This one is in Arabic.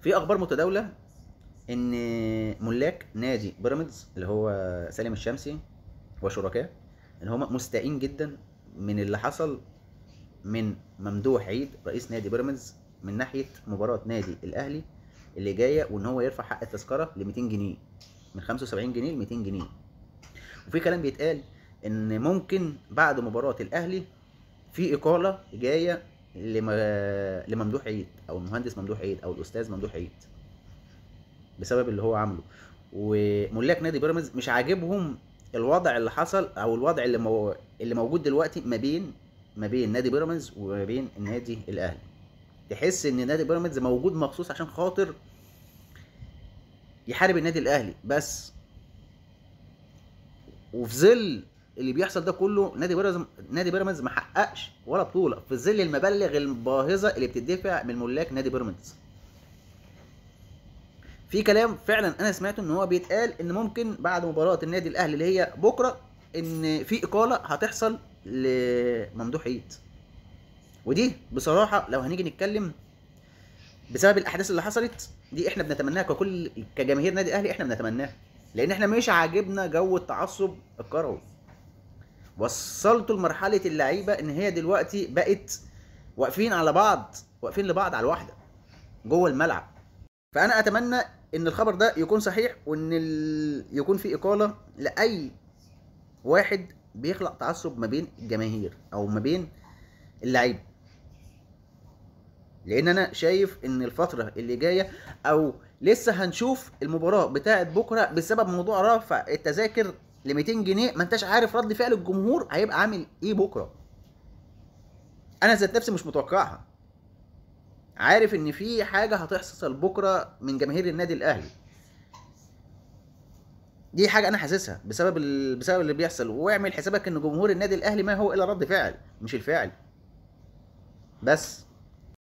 في اخبار متداوله ان ملاك نادي بيراميدز اللي هو سالم الشمسي وشركاء ان هم مستائين جدا من اللي حصل من ممدوح عيد رئيس نادي بيراميدز من ناحيه مباراه نادي الاهلي اللي جايه وان هو يرفع حق التذكره ل 200 جنيه من 75 جنيه ل 200 جنيه وفي كلام بيتقال ان ممكن بعد مباراه الاهلي في اقاله جايه لممدوح عيد او المهندس ممدوح عيد او الاستاذ ممدوح عيد بسبب اللي هو عامله وملاك نادي بيراميدز مش عاجبهم الوضع اللي حصل او الوضع اللي مو... اللي موجود دلوقتي ما بين ما بين نادي بيراميدز وما بين النادي الاهلي تحس ان نادي بيراميدز موجود مخصوص عشان خاطر يحارب النادي الاهلي بس وفي ظل اللي بيحصل ده كله نادي بيراميدز نادي بيراميدز ما حققش ولا بطوله في ظل المبالغ الباهظه اللي بتدفع من ملاك نادي بيراميدز في كلام فعلا انا سمعته ان هو بيتقال ان ممكن بعد مباراه النادي الاهلي اللي هي بكره ان في اقاله هتحصل لممدوح عيد ودي بصراحه لو هنيجي نتكلم بسبب الاحداث اللي حصلت دي احنا بنتمناها ككل كجماهير نادي الاهلي احنا بنتمناها لان احنا مش عاجبنا جو التعصب الكروي وصلتوا لمرحله اللعيبه ان هي دلوقتي بقت واقفين على بعض واقفين لبعض على الواحده جوه الملعب فانا اتمنى ان الخبر ده يكون صحيح وان ال... يكون في اقاله لاي واحد بيخلق تعصب ما بين الجماهير او ما بين اللعيبه لان انا شايف ان الفتره اللي جايه او لسه هنشوف المباراه بتاعه بكره بسبب موضوع رفع التذاكر ل 200 جنيه ما انتش عارف رد فعل الجمهور هيبقى عامل ايه بكره انا ذات نفسي مش متوقعها عارف ان في حاجه هتحصل بكره من جماهير النادي الاهلي دي حاجه انا حاسسها بسبب ال... بسبب اللي بيحصل واعمل حسابك ان جمهور النادي الاهلي ما هو الا رد فعل مش الفعل بس